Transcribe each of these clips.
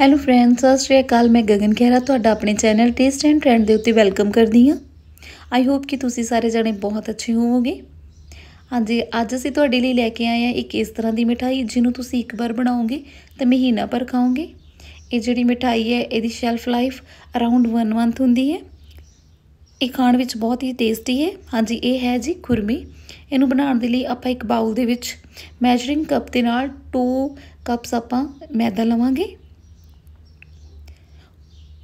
hello friends ਸਤਿ ਸ਼੍ਰੀ ਅਕਾਲ ਮੈਂ ਗਗਨ ਖੇਰਾ ਤੁਹਾਡਾ ਆਪਣੇ ਚੈਨਲ ਟੇਸਟ ਐਂਡ ਟ੍ਰੈਂਡ ਦੇ ਉੱਤੇ ਵੈਲਕਮ ਕਰਦੀ ਹਾਂ ਆਈ ਹੋਪ ਕਿ ਤੁਸੀਂ ਸਾਰੇ ਜਣੇ ਬਹੁਤ ਅੱਛੇ ਹੋਵੋਗੇ ਹਾਂਜੀ ਅੱਜ ਅਸੀਂ ਤੁਹਾਡੇ ਲਈ ਲੈ ਕੇ ਆਏ ਹਾਂ ਇੱਕ ਇਸ ਤਰ੍ਹਾਂ ਦੀ ਮਿਠਾਈ ਜਿਹਨੂੰ ਤੁਸੀਂ ਇੱਕ ਵਾਰ ਬਣਾਓਗੇ ਤਾਂ ਮਹੀਨਾ ਭਰ ਖਾਓਗੇ ਇਹ ਜਿਹੜੀ ਮਿਠਾਈ ਹੈ ਇਹਦੀ ਸ਼ੈਲਫ ਲਾਈਫ ਅਰਾਊਂਡ 1 ਮੰਥ ਹੁੰਦੀ ਹੈ ਇਹ ਖਾਣ ਵਿੱਚ ਬਹੁਤ ਹੀ ਟੇਸਟੀ ਹੈ ਹਾਂਜੀ ਇਹ ਹੈ ਜੀ ਖੁਰਮੀ ਇਹਨੂੰ ਬਣਾਉਣ ਦੇ ਲਈ ਆਪਾਂ ਇੱਕ ਬਾਉਲ ਦੇ ਵਿੱਚ ਮੈਜਰਿੰਗ ਕੱਪ ਦੇ ਨਾਲ 2 ਕੱਪਸ ਆਪਾਂ ਮੈਦਾ ਲਵਾਂਗੇ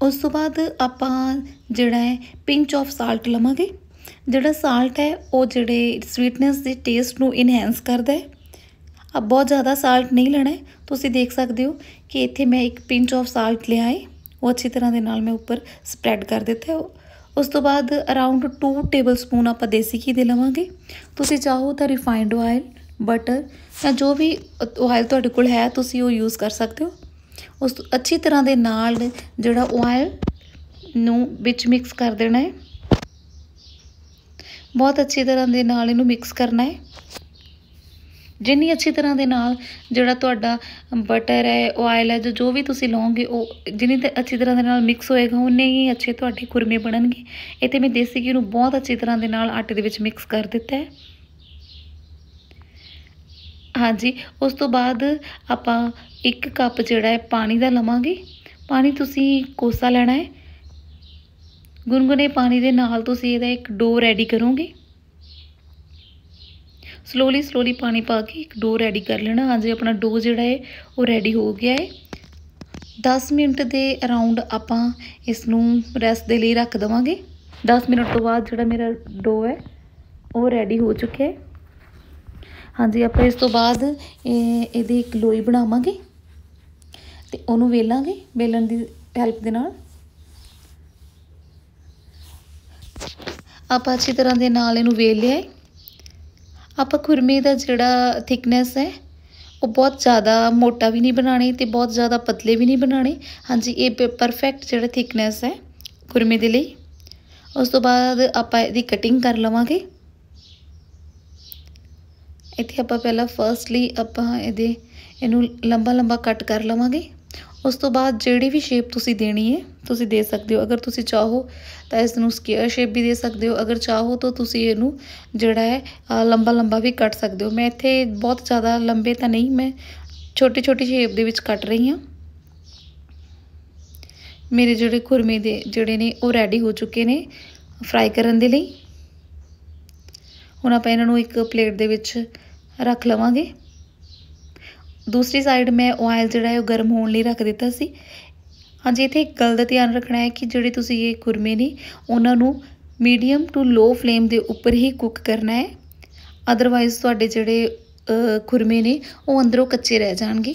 ਉਸ ਤੋਂ ਬਾਅਦ ਆਪਾਂ ਜਿਹੜਾ ਹੈ ਪਿੰਚ ਆਫ ਸਾਲਟ ਲਵਾਂਗੇ ਜਿਹੜਾ ਸਾਲਟ ਹੈ ਉਹ ਜਿਹੜੇ ਸਵੀਟਨੈਸ ਦੇ ਟੇਸਟ ਨੂੰ ਇਨਹੈਂਸ ਕਰਦਾ ਹੈ ਆ ਬਹੁਤ ਜ਼ਿਆਦਾ ਸਾਲਟ ਨਹੀਂ ਲੈਣਾ ਤੁਸੀਂ ਦੇਖ ਸਕਦੇ ਹੋ ਕਿ ਇੱਥੇ ਮੈਂ ਇੱਕ ਪਿੰਚ ਆਫ ਸਾਲਟ ਲਿਆ ਹੈ ਉਹ ਅੱਛੀ ਤਰ੍ਹਾਂ ਦੇ ਨਾਲ ਮੈਂ ਉੱਪਰ ਸਪਰੈਡ ਕਰ ਦਿੱਤਾ ਹੈ ਉਸ ਤੋਂ ਬਾਅਦ ਅਰਾਊਂਡ 2 ਟੇਬਲ ਸਪੂਨ ਆਪਾਂ ਦੇਸੀ ਘੀ ਦੇ ਲਵਾਂਗੇ ਤੁਸੀਂ ਚਾਹੋ ਤਾਂ ਰਿਫਾਈਨਡ ਆਇਲ ਬਟਰ ਜਾਂ ਜੋ ਵੀ ਆਇਲ ਤੁਹਾਡੇ ਕੋਲ ਹੈ ਤੁਸੀਂ ਉਹ ਯੂਜ਼ ਕਰ ਸਕਦੇ ਹੋ ਉਸ ਅੱਛੀ ਤਰ੍ਹਾਂ ਦੇ ਨਾਲ ਜਿਹੜਾ ਆਇਲ ਨੂੰ ਵਿੱਚ ਮਿਕਸ ਕਰ ਦੇਣਾ ਹੈ ਬਹੁਤ ਅੱਛੀ ਤਰ੍ਹਾਂ ਦੇ ਨਾਲ ਇਹਨੂੰ ਮਿਕਸ ਕਰਨਾ ਹੈ ਜਿੰਨੀ ਅੱਛੀ ਤਰ੍ਹਾਂ ਦੇ ਨਾਲ ਜਿਹੜਾ ਤੁਹਾਡਾ ਬਟਰ ਹੈ ਆਇਲ ਹੈ ਜੋ ਵੀ ਤੁਸੀਂ ਲਓਗੇ ਉਹ ਜਿੰਨੀ ਤੇ ਅੱਛੀ ਤਰ੍ਹਾਂ ਦੇ ਨਾਲ ਮਿਕਸ ਹੋਏਗਾ ਉਨੇ ਹੀ ਅੱਛੇ ਤੁਹਾਡੇ ਕੁਰਮੇ ਬਣਨਗੇ ਇੱਥੇ ਮੈਂ ਦੇਸੀ ਘੀ ਨੂੰ ਬਹੁਤ ਅੱਛੀ ਤਰ੍ਹਾਂ ਦੇ ਨਾਲ ਆਟੇ ਦੇ ਵਿੱਚ ਮਿਕਸ ਕਰ ਦਿੱਤਾ ਹੈ ਹਾਂਜੀ ਉਸ ਤੋਂ ਬਾਅਦ ਆਪਾਂ ਇੱਕ ਕੱਪ ਜਿਹੜਾ ਹੈ ਪਾਣੀ ਦਾ ਲਵਾਂਗੇ ਪਾਣੀ ਤੁਸੀਂ ਕੋਸਾ ਲੈਣਾ ਹੈ ਗੁੰਗੁਨੇ ਪਾਣੀ ਦੇ ਨਾਲ ਤੁਸੀਂ ਇਹਦਾ ਇੱਕ ਡੋ ਰੈਡੀ ਕਰੋਗੇ ਸਲੋਲੀ ਸਲੋਲੀ ਪਾਣੀ ਪਾ ਕੇ ਇੱਕ ਡੋ ਰੈਡੀ ਕਰ ਲੈਣਾ ਹਾਂਜੀ ਆਪਣਾ ਡੋ ਜਿਹੜਾ ਹੈ ਉਹ ਰੈਡੀ ਹੋ ਗਿਆ ਹੈ 10 ਮਿੰਟ ਦੇ ਅਰਾਊਂਡ ਆਪਾਂ ਇਸ ਨੂੰ ਰੈਸਟ ਦੇ ਲਈ ਰੱਖ ਦਵਾਂਗੇ 10 ਮਿੰਟ ਤੋਂ ਬਾਅਦ ਜਿਹੜਾ ਮੇਰਾ ਡੋ ਹੈ ਉਹ ਰੈਡੀ ਹੋ ਚੁੱਕਿਆ ਹੈ ਹਾਂਜੀ ਆਪਾਂ ਇਸ ਤੋਂ ਬਾਅਦ ਇਹਦੀ ਇੱਕ ਲੋਈ ਬਣਾਵਾਂਗੇ ਤੇ ਉਹਨੂੰ ਵੇਲਾਂਗੇ ਵੇਲਣ ਦੀ ਹੈਲਪ ਦੇ ਨਾਲ ਆਪਾਂ ਅੱਛੀ ਤਰ੍ਹਾਂ ਦੇ ਨਾਲ ਇਹਨੂੰ ਵੇਲ ਲਿਆ ਆਪਾਂ ਖੁਰਮੇ ਦਾ ਜਿਹੜਾ ਥਿਕਨੈਸ ਹੈ ਉਹ ਬਹੁਤ ਜ਼ਿਆਦਾ ਮੋਟਾ ਵੀ ਨਹੀਂ ਬਣਾਣੇ ਤੇ ਬਹੁਤ ਜ਼ਿਆਦਾ ਪਤਲੇ ਵੀ ਨਹੀਂ ਬਣਾਣੇ ਹਾਂਜੀ ਇਹ ਪਰਫੈਕਟ ਜਿਹੜਾ ਥਿਕਨੈਸ ਹੈ ਖੁਰਮੇ ਦੇ ਲਈ ਉਸ ਤੋਂ ਬਾਅਦ ਆਪਾਂ ਇਹਦੀ ਕਟਿੰਗ ਕਰ ਲਵਾਂਗੇ ਇੱਥੇ ਆਪਾਂ ਪਹਿਲਾਂ ਫਰਸਟਲੀ ਆਪਾਂ ਇਹਦੇ ਇਹਨੂੰ ਲੰਬਾ ਲੰਬਾ ਕੱਟ ਕਰ ਲਵਾਂਗੇ ਉਸ ਤੋਂ ਬਾਅਦ ਜਿਹੜੀ ਵੀ ਸ਼ੇਪ ਤੁਸੀਂ ਦੇਣੀ ਹੈ ਤੁਸੀਂ ਦੇ ਸਕਦੇ ਹੋ ਅਗਰ ਤੁਸੀਂ ਚਾਹੋ ਤਾਂ ਇਸ ਨੂੰ ਸਕੁਅਰ ਸ਼ੇਪ ਵੀ ਦੇ ਸਕਦੇ ਹੋ ਅਗਰ ਚਾਹੋ ਤਾਂ ਤੁਸੀਂ ਇਹਨੂੰ ਜਿਹੜਾ ਹੈ ਲੰਬਾ ਲੰਬਾ ਵੀ ਕੱਟ ਸਕਦੇ ਹੋ ਮੈਂ ਇੱਥੇ ਬਹੁਤ ਜ਼ਿਆਦਾ ਲੰਬੇ ਤਾਂ ਨਹੀਂ ਮੈਂ ਛੋਟੇ ਛੋਟੇ ਸ਼ੇਪ ਦੇ ਵਿੱਚ ਕੱਟ ਰਹੀ ਹਾਂ ਮੇਰੇ ਜਿਹੜੇ ਖੁਰਮੇ ਦੇ ਜਿਹੜੇ ਨੇ ਉਹ ਰੈਡੀ ਹੋ ਚੁੱਕੇ ਨੇ ਫਰਾਈ ਕਰਨ ਦੇ ਲਈ ਹੁਣ ਆਪਾਂ ਇਹਨਾਂ ਨੂੰ ਇੱਕ ਪਲੇਟ ਦੇ ਵਿੱਚ ਰੱਖ ਲਵਾਂਗੇ ਦੂਸਰੀ ਸਾਈਡ ਮੈਂ ਆਇਲ ਜਿਹੜਾ ਹੈ ਉਹ ਗਰਮ ਹੋਣ ਲਈ ਰੱਖ ਦਿੱਤਾ ਸੀ ਹਾਂਜੀ ਇੱਥੇ ਇੱਕ ਗੱਲ ਦਾ ਧਿਆਨ ਰੱਖਣਾ ਹੈ ਕਿ ਜਿਹੜੇ ਤੁਸੀਂ ਇਹ ਕੁਰਮੇ ਨੇ ਉਹਨਾਂ ਨੂੰ ਮੀਡੀਅਮ ਟੂ ਲੋ ਫਲੇਮ ਦੇ ਉੱਪਰ ਹੀ ਕੁੱਕ ਕਰਨਾ ਹੈ ਅਦਰਵਾਈਜ਼ ਤੁਹਾਡੇ ਜਿਹੜੇ ਖੁਰਮੇ ਨੇ ਉਹ ਅੰਦਰੋਂ ਕੱਚੇ ਰਹਿ ਜਾਣਗੇ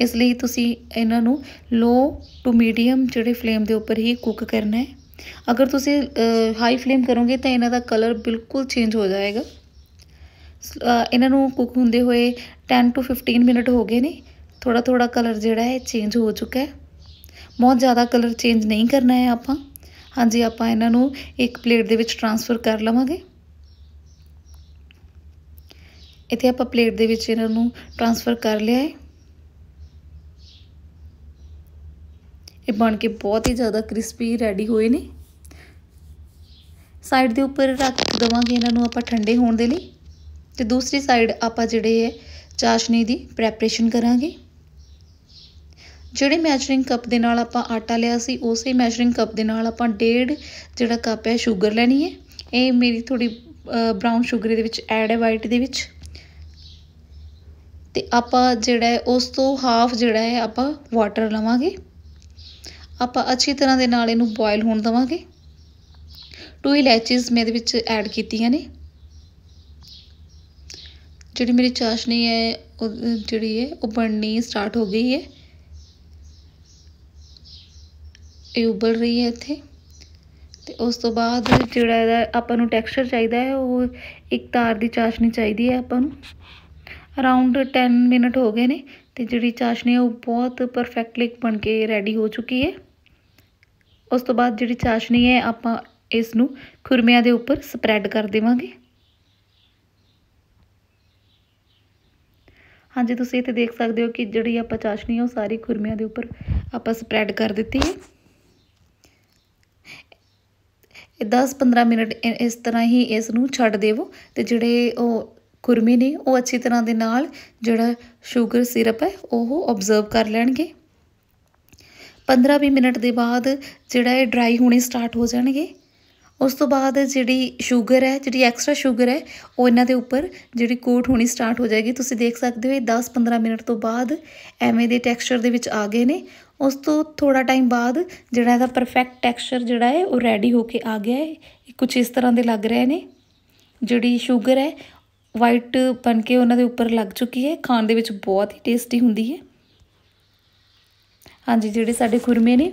ਇਸ ਲਈ ਤੁਸੀਂ ਇਹਨਾਂ ਨੂੰ ਲੋ ਟੂ ਮੀਡੀਅਮ ਜਿਹੜੇ ਫਲੇਮ ਦੇ ਉੱਪਰ ਹੀ ਕੁੱਕ ਕਰਨਾ ਹੈ ਅਗਰ ਤੁਸੀਂ ਹਾਈ ਫਲੇਮ ਕਰੋਗੇ ਤਾਂ ਇਹਨਾਂ ਦਾ ਕਲਰ ਬਿਲਕੁਲ ਚੇਂਜ ਹੋ ਜਾਏਗਾ ਇਹਨਾਂ ਨੂੰ ਕੁੱਕ ਹੁੰਦੇ ਹੋਏ 10 ਤੋਂ 15 ਮਿੰਟ ਹੋ ਗਏ ਨੇ ਥੋੜਾ ਥੋੜਾ ਕਲਰ ਜਿਹੜਾ ਹੈ ਚੇਂਜ ਹੋ ਚੁੱਕਾ ਹੈ ਬਹੁਤ ਜ਼ਿਆਦਾ ਕਲਰ ਚੇਂਜ ਨਹੀਂ ਕਰਨਾ ਹੈ ਆਪਾਂ ਹਾਂਜੀ ਆਪਾਂ ਇਹਨਾਂ ਨੂੰ ਇੱਕ ਪਲੇਟ ਦੇ ਵਿੱਚ ਟਰਾਂਸਫਰ ਕਰ ਲਵਾਂਗੇ ਇੱਥੇ ਆਪਾਂ ਪਲੇਟ ਦੇ ਵਿੱਚ ਇਹਨਾਂ ਨੂੰ ਟਰਾਂਸਫਰ ਕਰ ਲਿਆ ਹੈ ਇਹ ਬਣ ਕੇ ਬਹੁਤ ਹੀ ਜ਼ਿਆਦਾ ਕ੍ਰਿਸਪੀ ਰੈਡੀ ਹੋਏ ਨੇ ਸਾਈਡ ਦੇ ਉੱਪਰ ਰੱਖ ਦਵਾਂਗੇ ਇਹਨਾਂ ਨੂੰ ਆਪਾਂ ਠੰਡੇ ਹੋਣ ਦੇ ਲਈ ਤੇ ਦੂਸਰੀ ਸਾਈਡ ਆਪਾਂ ਜਿਹੜੇ ਹੈ ਚਾਸ਼ਨੀ ਦੀ ਪ੍ਰੈਪਰੇਸ਼ਨ ਕਰਾਂਗੇ ਜਿਹੜੇ ਮੈਜਰਿੰਗ ਕੱਪ ਦੇ ਨਾਲ ਆਪਾਂ ਆਟਾ ਲਿਆ ਸੀ ਉਸੇ ਮੈਜਰਿੰਗ ਕੱਪ ਦੇ ਨਾਲ ਆਪਾਂ ਡੇਢ ਜਿਹੜਾ ਕੱਪ ਹੈ 슈ਗਰ ਲੈਣੀ ਹੈ ਇਹ ਮੇਰੀ ਥੋੜੀ ਬ੍ਰਾਊਨ 슈ਗਰ ਦੇ ਵਿੱਚ ਐਡ ਹੈ ਵਾਈਟ ਦੇ ਵਿੱਚ ਤੇ ਆਪਾਂ ਜਿਹੜਾ ਉਸ ਤੋਂ ਹਾਫ ਜਿਹੜਾ ਹੈ ਆਪਾਂ ਵਾਟਰ ਲਵਾਂਗੇ ਆਪਾਂ ਅੱਛੀ ਤਰ੍ਹਾਂ ਦੇ ਨਾਲ ਇਹਨੂੰ ਬੋਇਲ ਹੋਣ ਦਵਾਂਗੇ ਟੂ ਇਲਾਚੀਸ ਮੈਂ ਇਹਦੇ ਵਿੱਚ ਐਡ ਕੀਤੀਆਂ ਨੇ ਜਿਹੜੀ ਮੇਰੀ ਚਾਸ਼ਨੀ ਹੈ ਉਹ ਜਿਹੜੀ ਹੈ ਉਹ ਬਣਨੀ ਸਟਾਰਟ ਹੋ ਗਈ ਹੈ ਇਹ ਉਬਲ ਰਹੀ ਹੈ ਇੱਥੇ ਤੇ ਉਸ ਤੋਂ ਬਾਅਦ ਜਿਹੜਾ ਇਹਦਾ ਆਪਾਂ ਨੂੰ ਟੈਕਸਚਰ ਚਾਹੀਦਾ ਹੈ ਉਹ ਇੱਕ ਤਾਰ ਦੀ ਚਾਸ਼ਨੀ ਚਾਹੀਦੀ ਹੈ ਆਪਾਂ ਨੂੰ ਅਰਾਊਂਡ 10 ਮਿੰਟ ਹੋ ਗਏ ਨੇ ਤੇ ਜਿਹੜੀ ਚਾਸ਼ਨੀ ਹੈ ਉਹ ਬਹੁਤ ਪਰਫੈਕਟਲੀ ਬਣ ਕੇ ਰੈਡੀ ਹੋ ਚੁੱਕੀ ਹੈ ਉਸ ਤੋਂ ਬਾਅਦ ਜਿਹੜੀ ਚਾਸ਼ਨੀ ਹੈ ਆਪਾਂ ਇਸ ਨੂੰ ਖੁਰਮਿਆਂ ਦੇ ਉੱਪਰ ਸਪਰੈਡ ਕਰ ਦੇਵਾਂਗੇ ਹਾਂਜੀ ਤੁਸੀਂ ਇੱਥੇ ਦੇਖ ਸਕਦੇ ਹੋ ਕਿ ਜਿਹੜੀ ਆਪਾਂ ਚਾਸ਼ਨੀ ਹੈ ਉਹ ਸਾਰੀ ਖੁਰਮਿਆਂ ਦੇ ਉੱਪਰ ਆਪਾਂ ਸਪਰੈਡ ਕਰ ਦਿੱਤੀ ਹੈ ਇਹ 10-15 ਮਿੰਟ ਇਸ ਤਰ੍ਹਾਂ ਹੀ ਇਸ ਨੂੰ ਛੱਡ ਦੇਵੋ ਤੇ ਜਿਹੜੇ ਉਹ ਖੁਰਮੇ ਨੇ ਉਹ ਅੱਛੀ ਤਰ੍ਹਾਂ ਦੇ ਨਾਲ ਜਿਹੜਾ ਸ਼ੂਗਰ ਸਿਰਪ ਹੈ ਉਹ ਆਬਜ਼ਰਵ ਕਰ ਲੈਣਗੇ 15-20 ਮਿੰਟ ਦੇ ਬਾਅਦ ਜਿਹੜਾ ਇਹ ਡਰਾਈ ਹੋਣੇ ਸਟਾਰਟ ਹੋ ਜਾਣਗੇ ਉਸ ਤੋਂ ਬਾਅਦ ਜਿਹੜੀ 슈ਗਰ ਹੈ ਜਿਹੜੀ ਐਕਸਟਰਾ 슈ਗਰ ਹੈ ਉਹ ਇਹਨਾਂ ਦੇ ਉੱਪਰ ਜਿਹੜੀ ਕੋਟ ਹੋਣੀ ਸਟਾਰਟ ਹੋ ਜਾਏਗੀ ਤੁਸੀਂ ਦੇਖ ਸਕਦੇ ਹੋ ਇਹ 10-15 ਮਿੰਟ ਤੋਂ ਬਾਅਦ ਐਵੇਂ ਦੇ ਟੈਕਸਚਰ ਦੇ ਵਿੱਚ ਆ ਗਏ ਨੇ ਉਸ ਤੋਂ ਥੋੜਾ ਟਾਈਮ ਬਾਅਦ ਜਿਹੜਾ ਇਹਦਾ ਪਰਫੈਕਟ ਟੈਕਸਚਰ ਜਿਹੜਾ ਹੈ ਉਹ ਰੈਡੀ ਹੋ ਕੇ ਆ ਗਿਆ ਹੈ ਕੁਝ ਇਸ ਤਰ੍ਹਾਂ ਦੇ ਲੱਗ ਰਹੇ ਨੇ ਜਿਹੜੀ 슈ਗਰ ਹੈ ਵਾਈਟ ਬਣ ਕੇ ਉਹਨਾਂ ਦੇ ਉੱਪਰ ਲੱਗ ਚੁੱਕੀ ਹੈ ਖਾਣ ਦੇ ਵਿੱਚ ਬਹੁਤ ਹੀ ਟੇਸਟੀ ਹੁੰਦੀ ਹੈ ਹਾਂਜੀ ਜਿਹੜੇ ਸਾਡੇ ਖੁਰਮੇ ਨੇ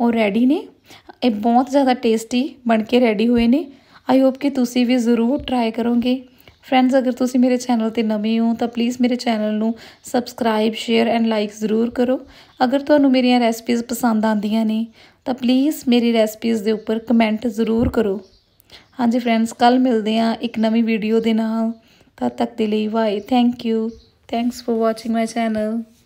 ਉਹ ਰੈਡੀ ਨੇ ਇਹ ਬਹੁਤ ਜ਼ਿਆਦਾ ਟੇਸਟੀ ਬਣ ਕੇ ਰੈਡੀ ਹੋਏ ਨੇ ਆਈ ਹੋਪ ਕਿ ਤੁਸੀਂ ਵੀ ਜ਼ਰੂਰ ਟਰਾਈ ਕਰੋਗੇ ਫਰੈਂਡਸ ਅਗਰ ਤੁਸੀਂ ਮੇਰੇ ਚੈਨਲ ਤੇ ਨਵੇਂ ਹੋ ਤਾਂ ਪਲੀਜ਼ ਮੇਰੇ ਚੈਨਲ ਨੂੰ ਸਬਸਕ੍ਰਾਈਬ ਸ਼ੇਅਰ ਐਂਡ ਲਾਈਕ ਜ਼ਰੂਰ ਕਰੋ ਅਗਰ ਤੁਹਾਨੂੰ ਮੇਰੀਆਂ ਰੈਸਪੀਜ਼ ਪਸੰਦ ਆਉਂਦੀਆਂ ਨੇ ਤਾਂ ਪਲੀਜ਼ ਮੇਰੀ ਰੈਸਪੀਜ਼ ਦੇ ਉੱਪਰ ਕਮੈਂਟ ਜ਼ਰੂਰ ਕਰੋ ਹਾਂਜੀ ਫਰੈਂਡਸ ਕੱਲ ਮਿਲਦੇ ਹਾਂ ਇੱਕ ਨਵੀਂ ਵੀਡੀਓ ਦੇ ਨਾਲ ਤਦ ਤੱਕ ਦੇ ਲਈ bye thank you thanks for watching my channel